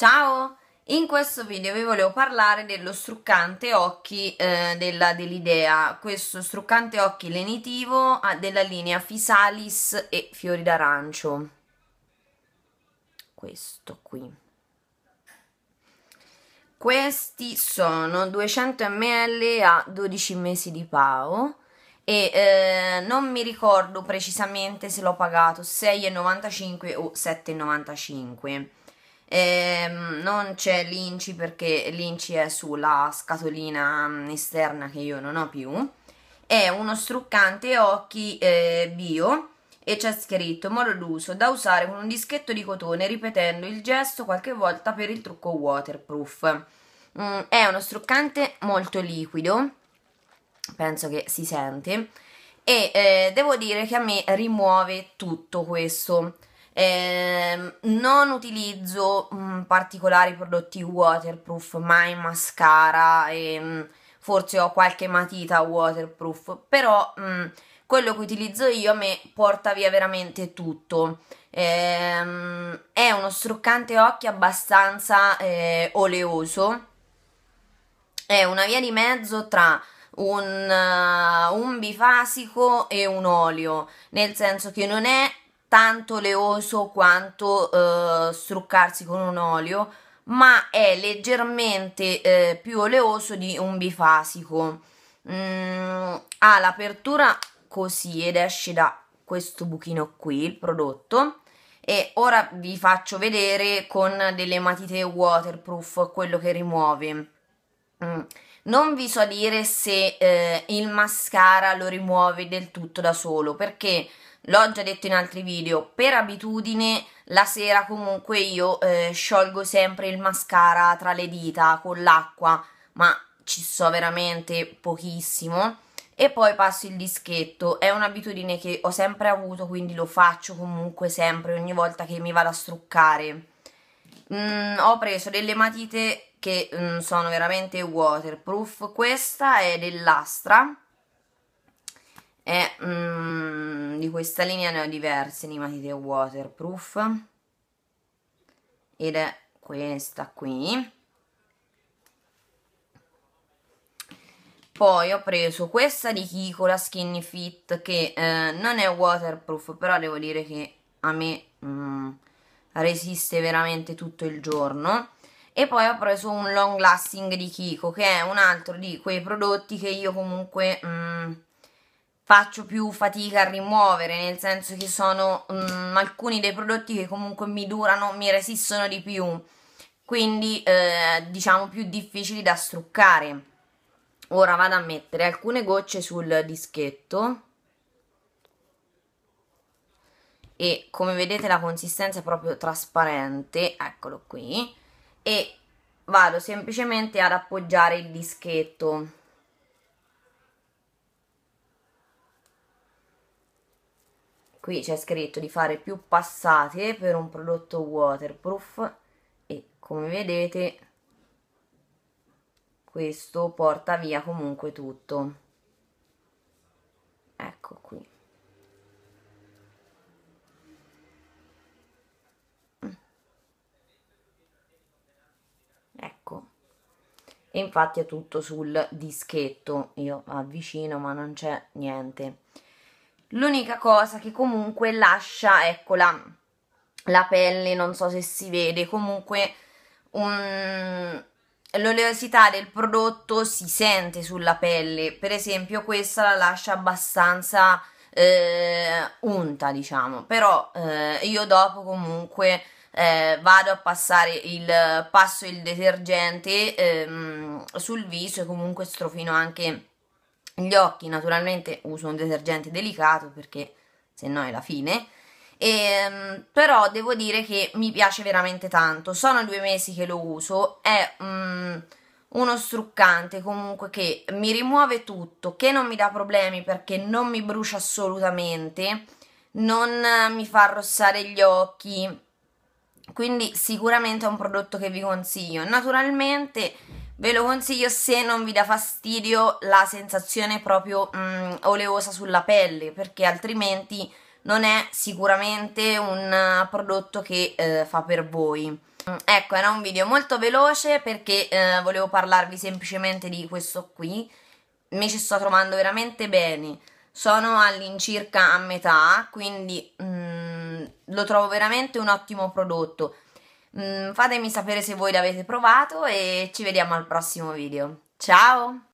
Ciao! In questo video vi volevo parlare dello struccante occhi eh, della Delidea, questo struccante occhi lenitivo ah, della linea Fisalis e Fiori d'Arancio. Questo qui. Questi sono 200 ml a 12 mesi di PAO e eh, non mi ricordo precisamente se l'ho pagato 6,95 o 7,95 Ehm, non c'è l'inci perché l'inci è sulla scatolina mm, esterna che io non ho più. È uno struccante occhi eh, bio e c'è scritto modo d'uso da usare con un dischetto di cotone ripetendo il gesto qualche volta per il trucco waterproof. Mm, è uno struccante molto liquido, penso che si sente, e eh, devo dire che a me rimuove tutto questo. Ehm, non utilizzo mh, mm, particolari prodotti waterproof, mai mascara e mh, mm, forse ho qualche matita waterproof, però mh, mm, quello che utilizzo io a me porta via veramente tutto. Eh, è uno struccante occhi abbastanza eh, oleoso, è una via di mezzo tra un, uh, un bifasico e un olio, nel senso che non è tanto oleoso quanto eh, struccarsi con un olio, ma è leggermente eh, più oleoso di un bifasico. Mm, ha l'apertura così ed esce da questo buchino qui il prodotto e ora vi faccio vedere con delle matite waterproof quello che rimuove. Mm. Non vi so dire se eh, il mascara lo rimuove del tutto da solo perché l'ho già detto in altri video, per abitudine la sera comunque io eh, sciolgo sempre il mascara tra le dita con l'acqua, ma ci so veramente pochissimo. E poi passo il dischetto, è un'abitudine che ho sempre avuto, quindi lo faccio comunque sempre, ogni volta che mi vado a struccare. Mm, ho preso delle matite che mm, sono veramente waterproof, questa è dell'Astra, e mm, di questa linea ne ho diverse di matite waterproof ed è questa qui Poi ho preso questa di Kiko, la Skinny Fit, che eh, non è waterproof, però devo dire che a me mm, resiste veramente tutto il giorno. E poi ho preso un long lasting di Kiko, che è un altro di quei prodotti che io comunque... Mm, faccio più fatica a rimuovere, nel senso che sono um, alcuni dei prodotti che comunque mi durano, mi resistono di più, quindi eh, diciamo più difficili da struccare. Ora vado a mettere alcune gocce sul dischetto e come vedete la consistenza è proprio trasparente, eccolo qui, e vado semplicemente ad appoggiare il dischetto Qui c'è scritto di fare più passate per un prodotto waterproof e come vedete questo porta via comunque tutto. Ecco qui. Mm. Ecco. E infatti è tutto sul dischetto. Io avvicino ma non c'è niente l'unica cosa che comunque lascia, eccola, la, la, pelle, non so se si vede, comunque un... L'oleosità del prodotto si sente sulla pelle, per esempio questa la lascia abbastanza eh, unta, diciamo, però eh, io dopo comunque eh, vado a passare il passo il detergente ehm, sul viso e comunque strofino anche gli occhi naturalmente uso un detergente delicato perché se no è la fine. E, ehm, però devo dire che mi piace veramente tanto. Sono due mesi che lo uso. È um, uno struccante comunque che mi rimuove tutto, che non mi dà problemi perché non mi brucia assolutamente, non eh, mi fa arrossare gli occhi. Quindi sicuramente è un prodotto che vi consiglio. Naturalmente Ve lo consiglio se non vi dà fastidio la sensazione proprio mm, oleosa sulla pelle, perché altrimenti non è sicuramente un eh, prodotto che eh, fa per voi. Mm, ecco, era un video molto veloce perché eh, volevo parlarvi semplicemente di questo qui. Mi ci sto trovando veramente bene. Sono all'incirca a metà, quindi mm, lo trovo veramente un ottimo prodotto. Mm, fatemi sapere se voi l'avete provato e ci vediamo al prossimo video. Ciao!